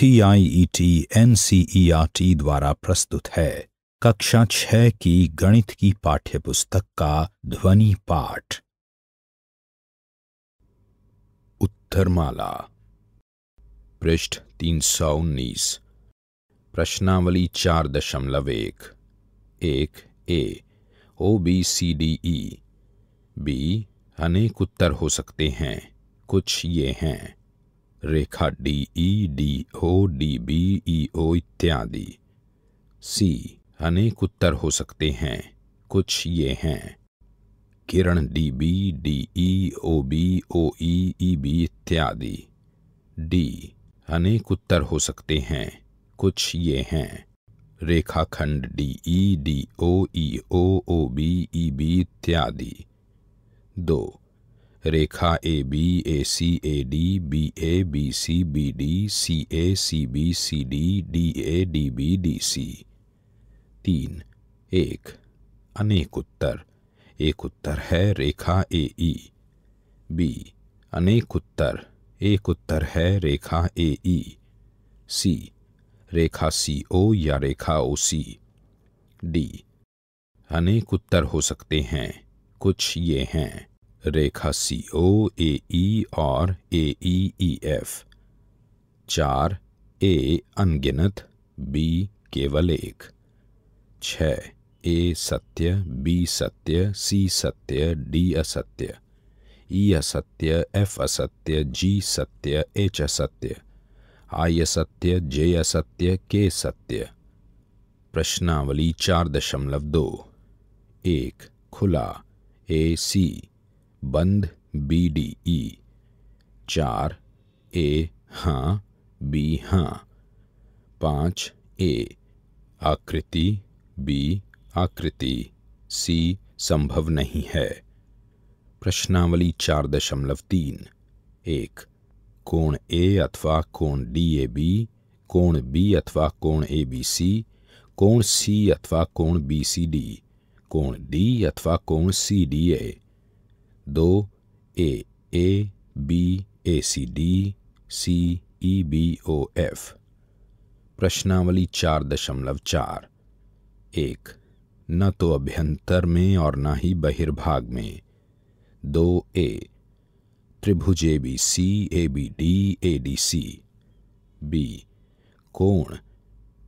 C I E T N C E R T द्वारा प्रस्तुत है कक्षा छह की गणित की पाठ्यपुस्तक का ध्वनि पाठ उत्तरमाला पृष्ठ तीन सौ उन्नीस प्रश्नावली चार दशमलव एक एक A O B C D E B अनेक उत्तर हो सकते हैं कुछ ये हैं रेखा D E D O D B E O इत्यादि सी अनेक उत्तर हो सकते हैं कुछ ये हैं किरण D B D E O B O E E B इत्यादि डी अनेक उत्तर हो सकते हैं कुछ ये हैं रेखाखंड D E D O E O O B E B इत्यादि दो रेखा A B A C A D B A B C B D C A C B C D D A D B D C तीन एक अनेक उत्तर एक उत्तर है रेखा ए ई B अनेक उत्तर एक उत्तर है रेखा ए ई सी रेखा सी ओ या रेखा ओ सी डी अनेक उत्तर हो सकते हैं कुछ ये हैं रेखा सी ओ ए ई और ए ई ई एफ चार ए अनगिनत बी केवल एक छ ए सत्य बी सत्य सी सत्य डी असत्य ई असत्य एफ असत्य जी सत्य एच असत्य आई असत्य जे असत्य के सत्य प्रश्नावली चार दशमलव दो एक खुला ए सी बंद बी डी ई चार ए हाँ बी हाँ पाँच ए आकृति बी आकृति सी संभव नहीं है प्रश्नावली चार दशमलव तीन एक कोण ए अथवा कोण डी ए बी कोण बी अथवा कोण ए बी सी कोण सी अथवा कोण बी सी डी कोण डी अथवा कोण सी डी ए दो A A B A C D C E B O F प्रश्नावली चार दशमलव चार एक न तो अभ्यंतर में और न ही बहिर्भाग में दो ए त्रिभुज A B C A B D A D C B कोण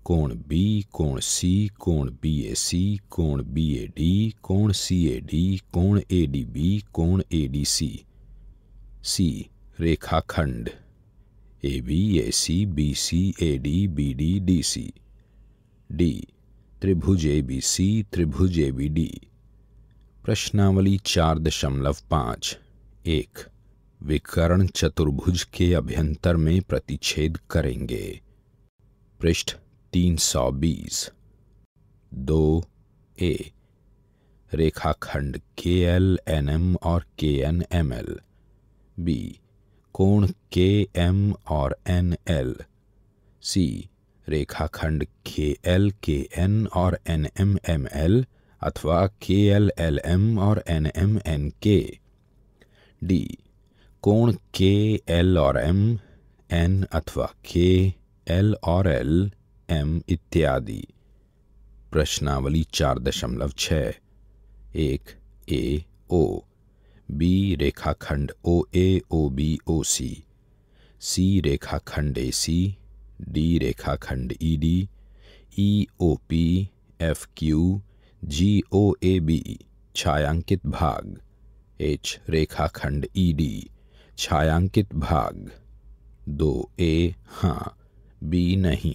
कोण बी कोण सी कोण बी ए सी कोण बी ए डी कोण सी ए डी कोण ए डी बी कोण ए डी सी सी रेखाखंड A B A C B C A D B D D C D त्रिभुज ए बी सी त्रिभुज ए बी डी प्रश्नावली चार दशमलव पाँच एक विकर्ण चतुर्भुज के अभ्यंतर में प्रतिच्छेद करेंगे पृष्ठ तीन सौ बीस दो ए रेखाखंड के एल एन एम और के एन एम एल बी कोण के एम और एन एल सी रेखाखंड के एल के एन और एन एम एम एल अथवा के एल एल एम और N M N K D कोण के एल और एम एन अथवा के एल और एल एम इत्यादि प्रश्नावली चार दशमलव छ एक ए ओ बी रेखाखंड ओ ए ओ बी ओ सी सी रेखाखंड ए सी डी रेखाखंड E D E O P F Q G O A B छायांकित भाग एच रेखाखंड ई डी छायांकित भाग दो ए हाँ बी नहीं